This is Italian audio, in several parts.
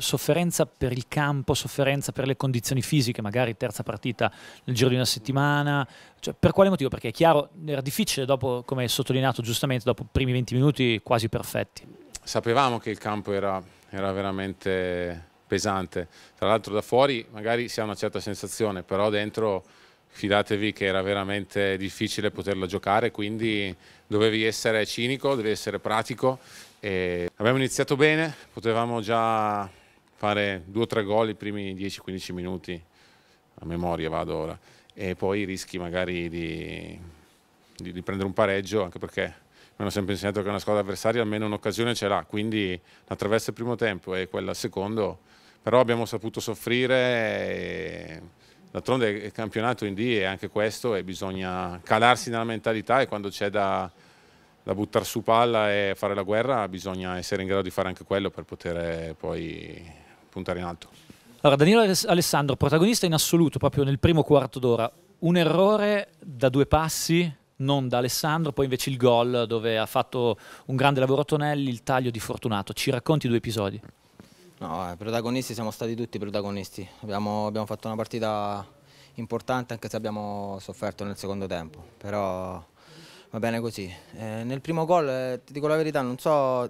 sofferenza per il campo, sofferenza per le condizioni fisiche, magari terza partita nel giro di una settimana, cioè, per quale motivo? Perché è chiaro, era difficile dopo, come hai sottolineato giustamente, dopo i primi 20 minuti quasi perfetti. Sapevamo che il campo era, era veramente pesante, tra l'altro da fuori magari si ha una certa sensazione, però dentro fidatevi che era veramente difficile poterla giocare, quindi dovevi essere cinico, dovevi essere pratico. E abbiamo iniziato bene, potevamo già fare due o tre gol i primi 10-15 minuti, a memoria vado ora, e poi rischi magari di, di, di prendere un pareggio, anche perché mi hanno sempre insegnato che una squadra avversaria almeno un'occasione ce l'ha, quindi la traversa il primo tempo e quella al secondo, però abbiamo saputo soffrire, d'altronde il campionato in D è anche questo e bisogna calarsi nella mentalità e quando c'è da, da buttare su palla e fare la guerra bisogna essere in grado di fare anche quello per poter poi puntare in alto. Allora, Danilo Alessandro, protagonista in assoluto proprio nel primo quarto d'ora. Un errore da due passi, non da Alessandro, poi invece il gol dove ha fatto un grande lavoro Tonelli, il taglio di Fortunato. Ci racconti due episodi? No, eh, protagonisti siamo stati tutti protagonisti. Abbiamo, abbiamo, fatto una partita importante anche se abbiamo sofferto nel secondo tempo, però va bene così. Eh, nel primo gol, eh, ti dico la verità, non so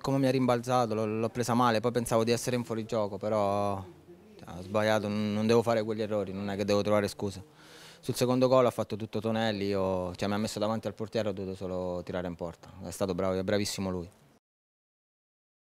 come mi ha rimbalzato l'ho presa male, poi pensavo di essere in fuorigioco, però cioè, ho sbagliato, non devo fare quegli errori, non è che devo trovare scusa. Sul secondo gol ha fatto tutto Tonelli, io, cioè, mi ha messo davanti al portiere, ho dovuto solo tirare in porta, è stato bravo, è bravissimo lui.